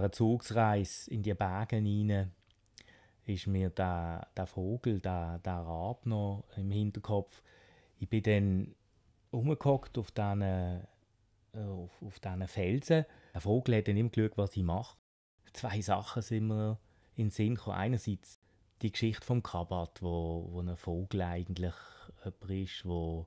dieser Zugsreise in die Berge hinein ist mir der, der Vogel, der, der Rab noch im Hinterkopf. Ich bin dann umgeguckt auf diesen äh, auf, auf diesen Felsen. Der Vogel hat dann immer Glück, was ich mache. Zwei Sachen sind mir in den Sinn gekommen. Einerseits die Geschichte vom Kabat, wo, wo ein Vogel eigentlich jemand ist, wo,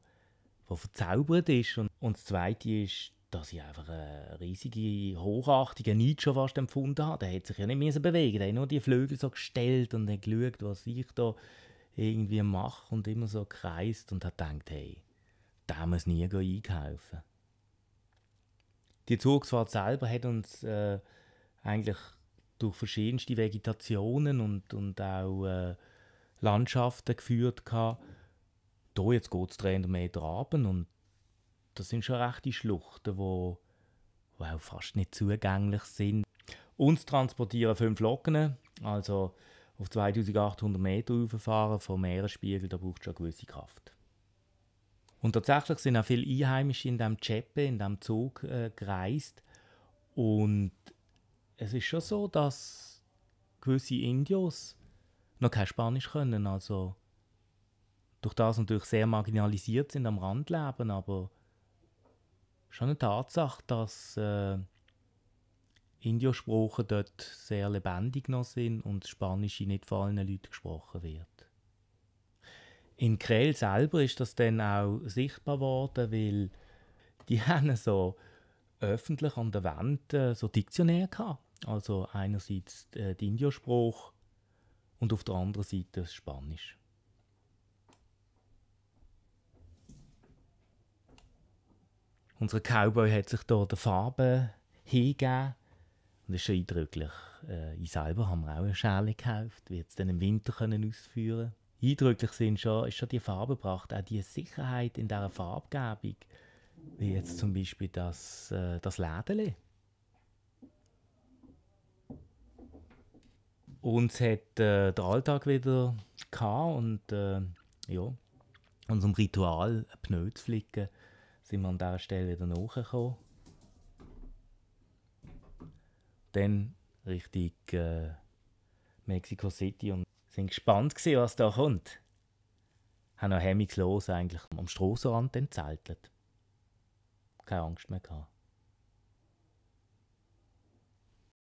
wo verzaubert ist. Und, und das Zweite ist dass ich einfach eine riesige Hochachtung, einen Neid schon fast empfunden habe. Der hätte sich ja nicht mehr bewegen Der hat nur die Flügel so gestellt und hat geschaut, was ich da irgendwie mache und immer so kreist und hat gedacht, hey, da muss nie einkaufen. Die Zugfahrt selber hat uns äh, eigentlich durch verschiedenste Vegetationen und, und auch äh, Landschaften geführt. Hier jetzt geht es 300 Meter ab und das sind schon rechte Schluchten, wo, wo auch fast nicht zugänglich sind. Uns transportieren fünf Locken, also auf 2800 Meter rauffahren vom Meeresspiegel, da braucht schon gewisse Kraft. Und tatsächlich sind auch viele Einheimische in diesem Cheppe, in diesem Zug äh, gereist. Und es ist schon so, dass gewisse Indios noch kein Spanisch können. Also durch das natürlich sehr marginalisiert sind am Rand leben, aber schon eine Tatsache, dass äh, Indiosprachen dort sehr lebendig noch sind und Spanische nicht vor allen Leuten gesprochen wird. In Krell selber ist das dann auch sichtbar geworden, weil die haben so öffentlich an der Wand äh, so Diktionär gehabt. Also einerseits äh, die Indiosprache und auf der anderen Seite das Spanisch. Unser Cowboy hat sich hier die Farbe hingegeben. das ist schon eindrücklich. Äh, ich selber habe mir auch eine Schale gekauft, wird es dann im Winter können ausführen Eindrücklich sind schon, ist schon die Farbe gebracht, auch die Sicherheit in dieser Farbgebung. Wie jetzt zum Beispiel das, äh, das Lädeli. Uns hat äh, der Alltag wieder gehabt und äh, ja, unserem Ritual ein Pneu zu flicken sind wir an dieser Stelle dann hochgekommen. Dann richtig äh, Mexico City und sind gespannt gewesen, was da kommt. Haben noch hemmungslos eigentlich am Strassenrand entzeltet. Keine Angst mehr gehabt.